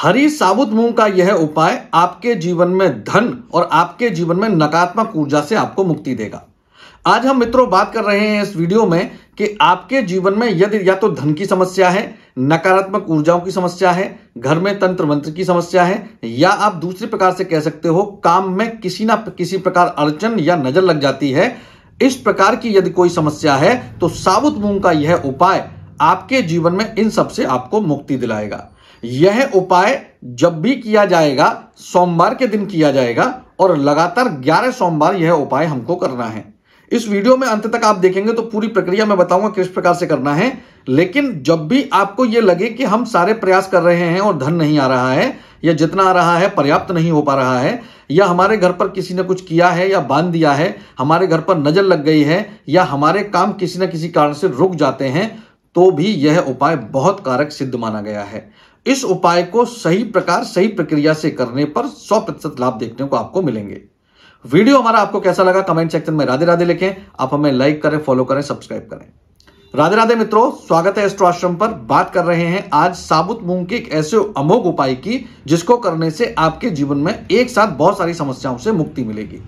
हरी साबुत मूंग का यह उपाय आपके जीवन में धन और आपके जीवन में नकारात्मक ऊर्जा से आपको मुक्ति देगा आज हम मित्रों बात कर रहे हैं इस वीडियो में कि आपके जीवन में यदि या तो धन की समस्या है नकारात्मक ऊर्जाओं की समस्या है घर में तंत्र मंत्र की समस्या है या आप दूसरे प्रकार से कह सकते हो काम में किसी ना किसी प्रकार अड़चन या नजर लग जाती है इस प्रकार की यदि कोई समस्या है तो साबुत मूंग का यह उपाय आपके जीवन में इन सबसे आपको मुक्ति दिलाएगा यह उपाय जब भी किया जाएगा सोमवार के दिन किया जाएगा और लगातार 11 सोमवार यह उपाय हमको करना है इस वीडियो में अंत तक आप देखेंगे तो पूरी प्रक्रिया मैं बताऊंगा किस प्रकार से करना है लेकिन जब भी आपको यह लगे कि हम सारे प्रयास कर रहे हैं और धन नहीं आ रहा है या जितना आ रहा है पर्याप्त नहीं हो पा रहा है या हमारे घर पर किसी ने कुछ किया है या बांध दिया है हमारे घर पर नजर लग गई है या हमारे काम किसी न किसी कारण से रुक जाते हैं तो भी यह उपाय बहुत कारक सिद्ध माना गया है इस उपाय को सही प्रकार सही प्रक्रिया से करने पर सौ प्रतिशत लाभ देखने को आपको मिलेंगे वीडियो हमारा आपको कैसा लगा कमेंट सेक्शन में राधे राधे लिखें आप हमें लाइक करें फॉलो करें सब्सक्राइब करें राधे राधे मित्रों स्वागत है एस्ट्रो आश्रम पर बात कर रहे हैं आज साबुत मूंग के एक ऐसे अमोग उपाय की जिसको करने से आपके जीवन में एक साथ बहुत सारी समस्याओं से मुक्ति मिलेगी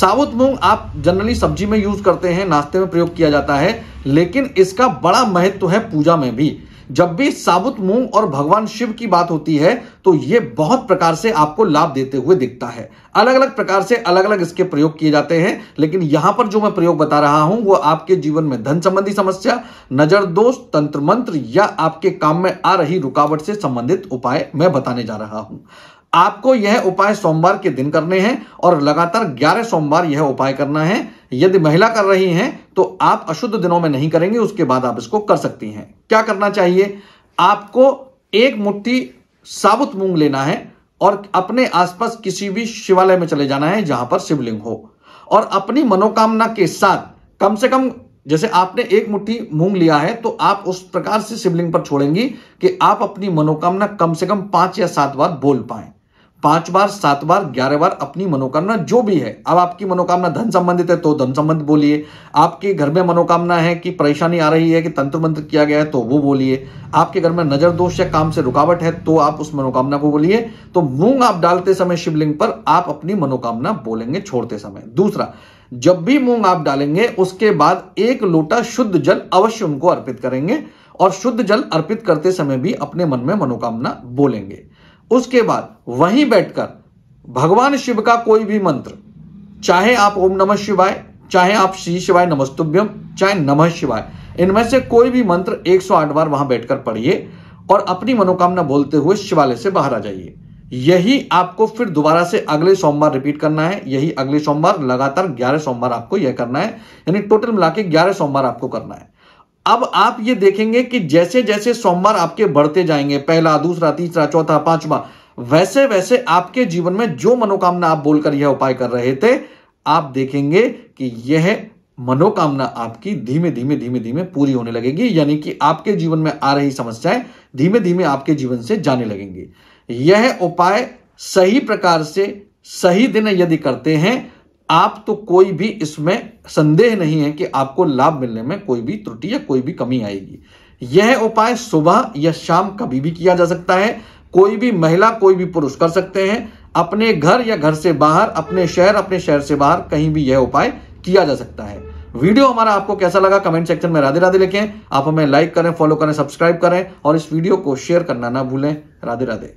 साबुत मूंग आप जनरली सब्जी में यूज करते हैं नाश्ते में प्रयोग किया जाता है लेकिन इसका बड़ा महत्व है पूजा में भी जब भी साबुत मूंग और भगवान शिव की बात होती है तो ये बहुत प्रकार से आपको लाभ देते हुए दिखता है अलग अलग प्रकार से अलग अलग इसके प्रयोग किए जाते हैं लेकिन यहां पर जो मैं प्रयोग बता रहा हूं वो आपके जीवन में धन संबंधी समस्या नजर दोष तंत्र मंत्र या आपके काम में आ रही रुकावट से संबंधित उपाय मैं बताने जा रहा हूं आपको यह उपाय सोमवार के दिन करने हैं और लगातार 11 सोमवार यह उपाय करना है यदि महिला कर रही हैं तो आप अशुद्ध दिनों में नहीं करेंगे उसके बाद आप इसको कर सकती हैं क्या करना चाहिए आपको एक मुट्ठी साबुत मूंग लेना है और अपने आसपास किसी भी शिवालय में चले जाना है जहां पर शिवलिंग हो और अपनी मनोकामना के साथ कम से कम जैसे आपने एक मुट्ठी मूंग लिया है तो आप उस प्रकार से शिवलिंग पर छोड़ेंगी कि आप अपनी मनोकामना कम से कम पांच या सात बार बोल पाए पांच बार सात बार ग्यारह बार अपनी मनोकामना जो भी है अब आपकी मनोकामना धन संबंधित है तो धन संबंध बोलिए आपके घर में मनोकामना है कि परेशानी आ रही है कि तंत्र मंत्र किया गया है तो वो बोलिए आपके घर में नजर दोष या काम से रुकावट है तो आप उस मनोकामना को बोलिए तो मूंग आप डालते समय शिवलिंग पर आप अपनी मनोकामना बोलेंगे छोड़ते समय दूसरा जब भी मूंग आप डालेंगे उसके बाद एक लोटा शुद्ध जल अवश्य उनको अर्पित करेंगे और शुद्ध जल अर्पित करते समय भी अपने मन में मनोकामना बोलेंगे उसके बाद वहीं बैठकर भगवान शिव का कोई भी मंत्र चाहे आप ओम नमः शिवाय चाहे आप श्री शिवाय नमस्तुभ्यम चाहे नमः शिवाय इनमें से कोई भी मंत्र 108 बार वहां बैठकर पढ़िए और अपनी मनोकामना बोलते हुए शिवालय से बाहर आ जाइए यही आपको फिर दोबारा से अगले सोमवार रिपीट करना है यही अगले सोमवार लगातार ग्यारह सोमवार आपको यह करना है यानी टोटल मिला के ग्यारह सोमवार आपको करना है अब आप ये देखेंगे कि जैसे जैसे सोमवार आपके बढ़ते जाएंगे पहला दूसरा तीसरा चौथा पांचवा वैसे वैसे आपके जीवन में जो मनोकामना आप बोलकर यह उपाय कर रहे थे आप देखेंगे कि यह मनोकामना आपकी धीमे धीमे धीमे धीमे पूरी होने लगेगी यानी कि आपके जीवन में आ रही समस्याएं धीमे धीमे आपके जीवन से जाने लगेंगी यह उपाय सही प्रकार से सही दिन यदि करते हैं आप तो कोई भी इसमें संदेह नहीं है कि आपको लाभ मिलने में कोई भी त्रुटि या कोई भी कमी आएगी यह उपाय सुबह या शाम कभी भी किया जा सकता है कोई भी महिला कोई भी पुरुष कर सकते हैं अपने घर या घर से बाहर अपने शहर अपने शहर से बाहर कहीं भी यह उपाय किया जा सकता है वीडियो हमारा आपको कैसा लगा कमेंट सेक्शन में राधे राधे लिखें आप हमें लाइक करें फॉलो करें सब्सक्राइब करें और इस वीडियो को शेयर करना ना भूलें राधे राधे